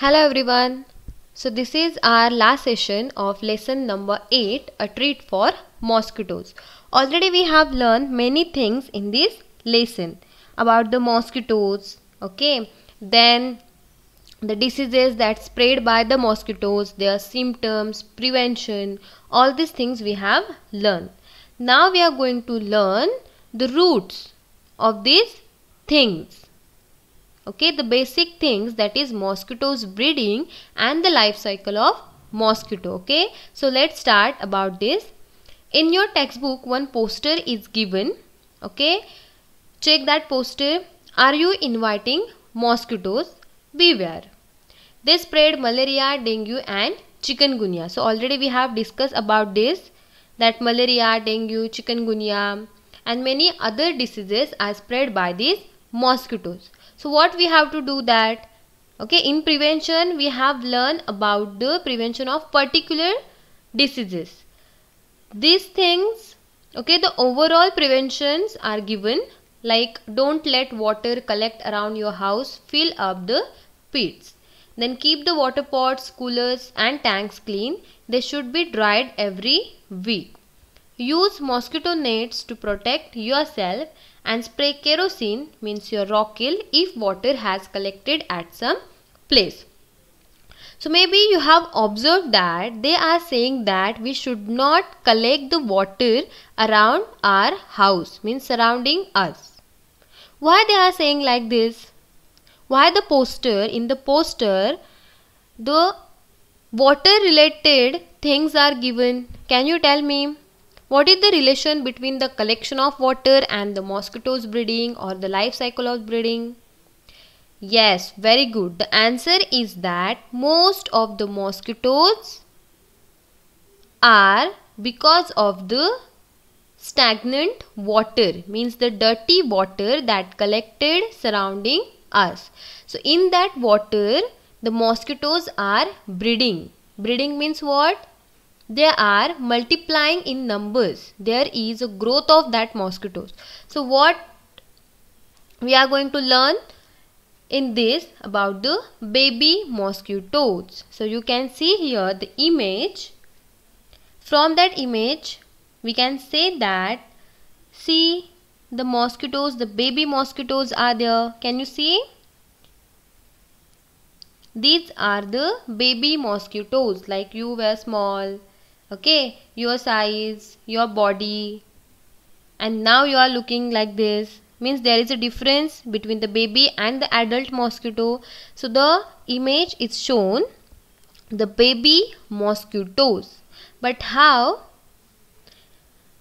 Hello everyone. So this is our last session of lesson number 8 a treat for mosquitoes. Already we have learned many things in this lesson about the mosquitoes okay then the diseases that spread by the mosquitoes their symptoms prevention all these things we have learned. Now we are going to learn the roots of these things okay the basic things that is mosquitoes breeding and the life cycle of mosquito okay so let's start about this in your textbook one poster is given okay check that poster are you inviting mosquitoes beware they spread malaria dengue and chikungunya so already we have discussed about this that malaria dengue chikungunya and many other diseases are spread by these mosquitoes so what we have to do that okay in prevention we have learned about the prevention of particular diseases these things okay the overall preventions are given like don't let water collect around your house fill up the pits then keep the water pots coolers and tanks clean they should be dried every week use mosquito nets to protect yourself and spray kerosene means your kill if water has collected at some place. So maybe you have observed that they are saying that we should not collect the water around our house means surrounding us. Why they are saying like this? Why the poster in the poster the water related things are given? Can you tell me? What is the relation between the collection of water and the mosquitoes breeding or the life cycle of breeding? Yes, very good. The answer is that most of the mosquitoes are because of the stagnant water means the dirty water that collected surrounding us. So in that water the mosquitoes are breeding. Breeding means what? they are multiplying in numbers there is a growth of that mosquitoes so what we are going to learn in this about the baby mosquitoes so you can see here the image from that image we can say that see the mosquitoes the baby mosquitoes are there can you see these are the baby mosquitoes like you were small okay your size your body and now you are looking like this means there is a difference between the baby and the adult mosquito so the image is shown the baby mosquitoes but how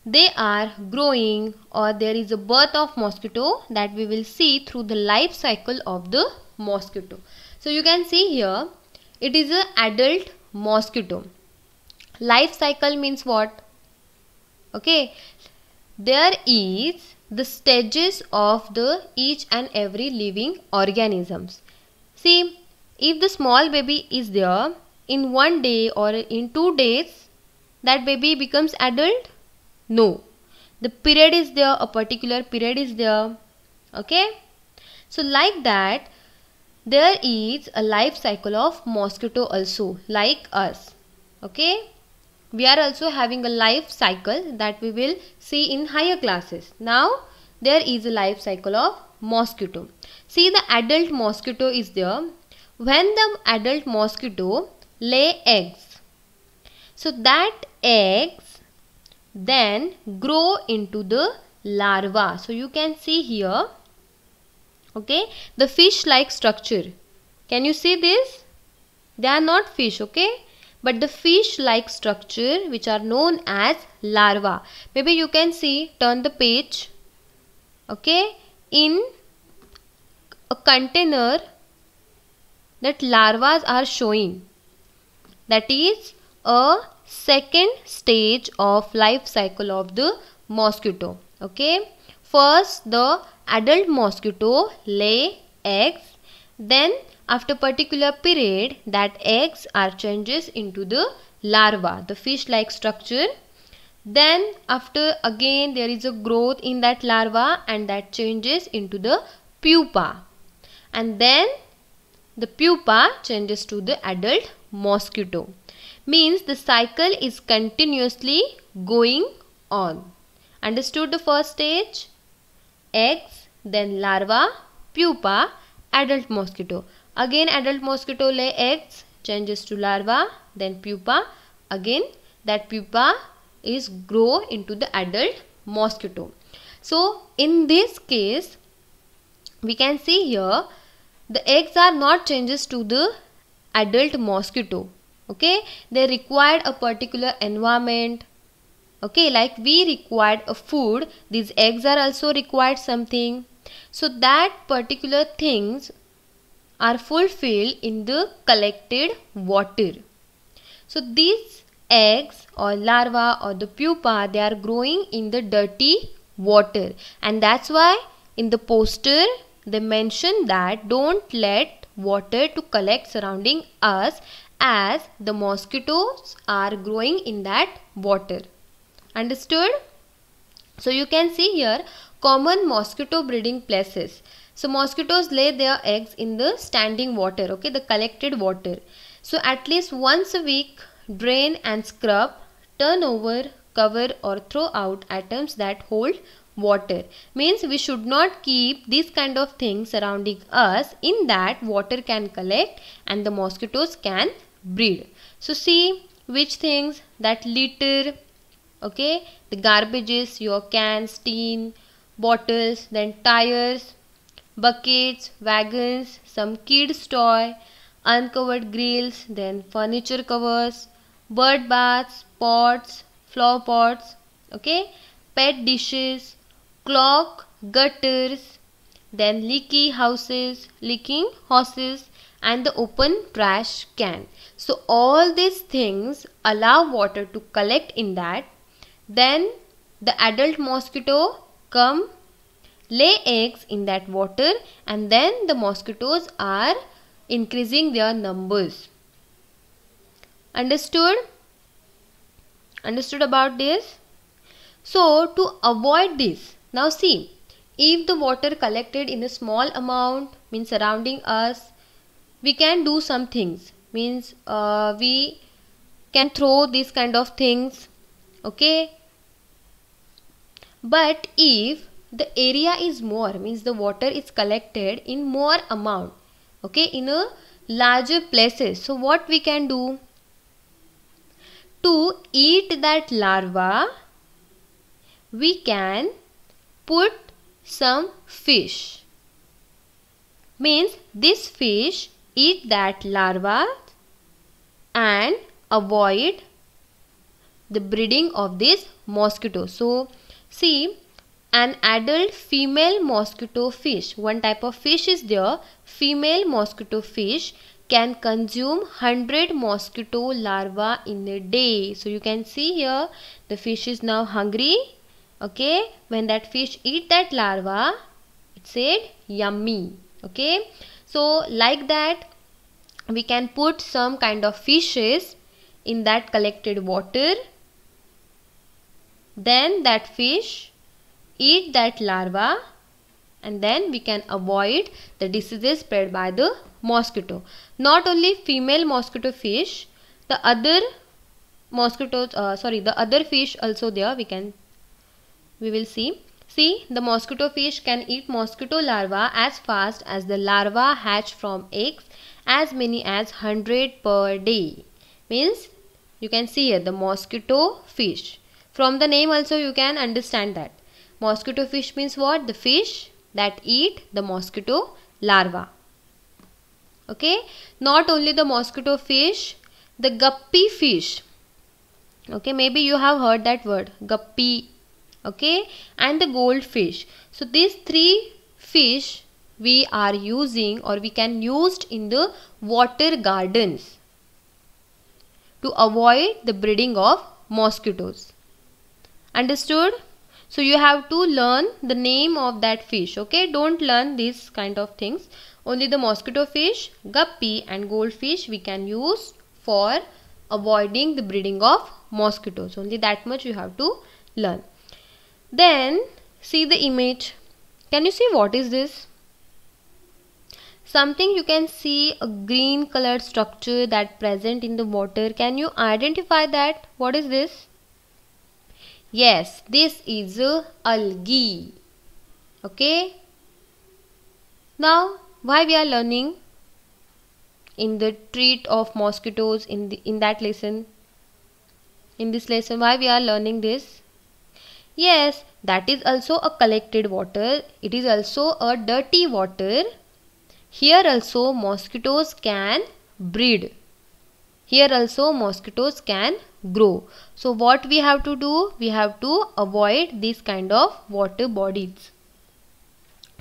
they are growing or there is a birth of mosquito that we will see through the life cycle of the mosquito so you can see here it is an adult mosquito life cycle means what okay there is the stages of the each and every living organisms see if the small baby is there in one day or in two days that baby becomes adult no the period is there a particular period is there okay so like that there is a life cycle of mosquito also like us okay we are also having a life cycle that we will see in higher classes. Now, there is a life cycle of mosquito. See the adult mosquito is there. When the adult mosquito lay eggs, so that eggs then grow into the larva. So you can see here, okay, the fish like structure. Can you see this? They are not fish, okay? but the fish like structure which are known as larva maybe you can see turn the page okay in a container that larvas are showing that is a second stage of life cycle of the mosquito okay first the adult mosquito lay eggs then after particular period that eggs are changes into the larva, the fish like structure. Then after again there is a growth in that larva and that changes into the pupa. And then the pupa changes to the adult mosquito. Means the cycle is continuously going on. Understood the first stage? Eggs, then larva, pupa, adult mosquito. Again adult mosquito lay eggs, changes to larva, then pupa. Again that pupa is grow into the adult mosquito. So in this case, we can see here the eggs are not changes to the adult mosquito. Okay, they required a particular environment. Okay, like we required a food, these eggs are also required something. So that particular things are fulfilled in the collected water. So these eggs or larvae or the pupa they are growing in the dirty water and that's why in the poster they mention that don't let water to collect surrounding us as the mosquitoes are growing in that water understood so you can see here common mosquito breeding places so mosquitoes lay their eggs in the standing water, okay, the collected water. So at least once a week, drain and scrub, turn over, cover or throw out atoms that hold water means we should not keep these kind of things surrounding us in that water can collect and the mosquitoes can breed so see which things that litter okay the garbages your cans tin bottles then tires buckets, wagons, some kids' toy, uncovered grills, then furniture covers, bird baths, pots, flower pots, okay, pet dishes, clock, gutters, then leaky houses, leaking horses, and the open trash can. So all these things allow water to collect in that. Then the adult mosquito come lay eggs in that water and then the mosquitoes are increasing their numbers. Understood? Understood about this? So to avoid this, now see, if the water collected in a small amount means surrounding us, we can do some things means uh, we can throw these kind of things okay but if the area is more means the water is collected in more amount okay in a larger places so what we can do to eat that larva we can put some fish means this fish eat that larva and avoid the breeding of this mosquito so see an adult female mosquito fish one type of fish is there female mosquito fish can consume 100 mosquito larvae in a day so you can see here the fish is now hungry okay when that fish eat that larva it said yummy okay so like that we can put some kind of fishes in that collected water then that fish eat that larva and then we can avoid the diseases spread by the mosquito not only female mosquito fish the other mosquitoes uh, sorry the other fish also there we can we will see see the mosquito fish can eat mosquito larva as fast as the larva hatch from eggs as many as 100 per day means you can see here the mosquito fish from the name also you can understand that Mosquito fish means what? The fish that eat the mosquito larva. Okay. Not only the mosquito fish, the guppy fish. Okay. Maybe you have heard that word. Guppy. Okay. And the goldfish. So these three fish we are using or we can used in the water gardens to avoid the breeding of mosquitoes. Understood? so you have to learn the name of that fish okay don't learn these kind of things only the mosquito fish guppy and goldfish we can use for avoiding the breeding of mosquitoes only that much you have to learn then see the image can you see what is this something you can see a green colored structure that present in the water can you identify that what is this Yes, this is algae. Okay. Now, why we are learning in the treat of mosquitoes in the, in that lesson? In this lesson, why we are learning this? Yes, that is also a collected water. It is also a dirty water. Here also mosquitoes can breed. Here also mosquitoes can grow. So what we have to do? We have to avoid these kind of water bodies.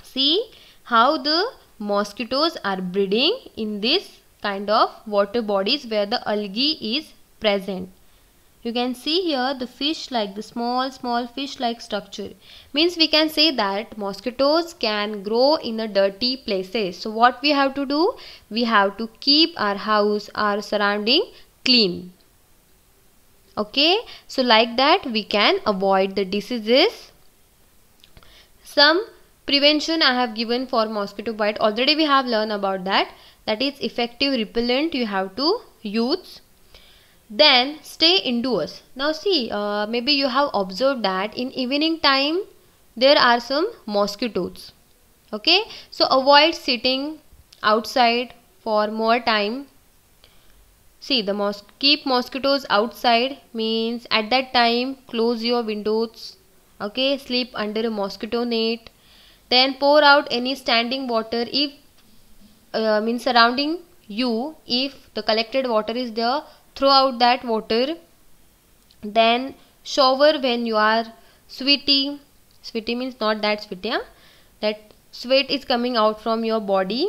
See how the mosquitoes are breeding in this kind of water bodies where the algae is present. You can see here the fish like the small small fish like structure. Means we can say that mosquitoes can grow in the dirty places. So what we have to do? We have to keep our house, our surrounding clean okay so like that we can avoid the diseases some prevention i have given for mosquito bite already we have learned about that that is effective repellent you have to use then stay indoors now see uh, maybe you have observed that in evening time there are some mosquitoes okay so avoid sitting outside for more time see the mos keep mosquitoes outside means at that time close your windows okay sleep under a mosquito net then pour out any standing water if uh, means surrounding you if the collected water is there throw out that water then shower when you are sweaty sweaty means not that sweaty that sweat is coming out from your body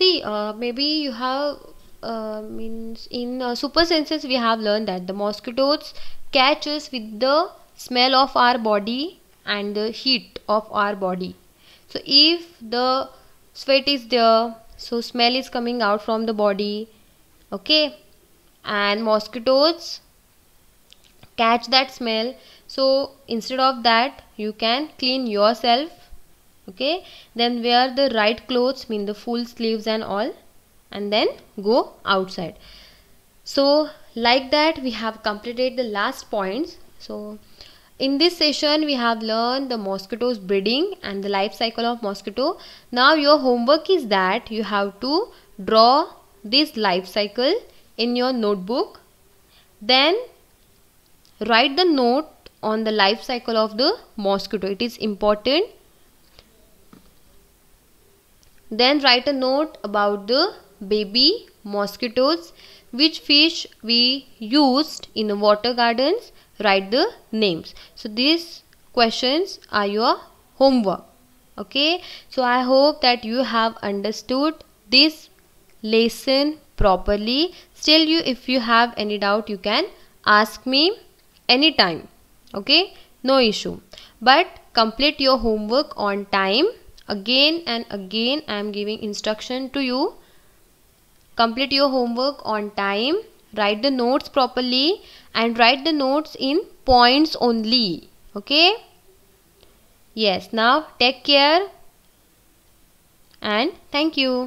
see uh, maybe you have uh, means in uh, super senses we have learned that the mosquitoes catch us with the smell of our body and the heat of our body so if the sweat is there so smell is coming out from the body okay and mosquitoes catch that smell so instead of that you can clean yourself okay then wear the right clothes mean the full sleeves and all and then go outside so like that we have completed the last points so in this session we have learned the mosquitoes breeding and the life cycle of mosquito now your homework is that you have to draw this life cycle in your notebook then write the note on the life cycle of the mosquito it is important then write a note about the baby mosquitoes which fish we used in the water gardens write the names so these questions are your homework okay so i hope that you have understood this lesson properly still you if you have any doubt you can ask me anytime okay no issue but complete your homework on time again and again i am giving instruction to you complete your homework on time write the notes properly and write the notes in points only okay yes now take care and thank you